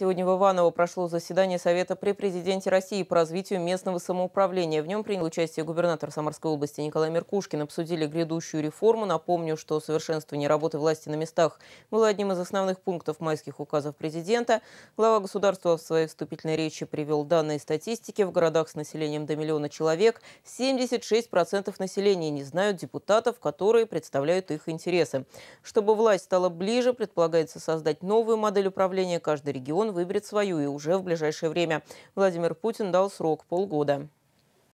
Сегодня в Иваново прошло заседание Совета при президенте России по развитию местного самоуправления. В нем принял участие губернатор Самарской области Николай Меркушкин. Обсудили грядущую реформу. Напомню, что совершенствование работы власти на местах было одним из основных пунктов майских указов президента. Глава государства в своей вступительной речи привел данные статистики. В городах с населением до миллиона человек 76% населения не знают депутатов, которые представляют их интересы. Чтобы власть стала ближе, предполагается создать новую модель управления. Каждый регион он выберет свою и уже в ближайшее время. Владимир Путин дал срок полгода.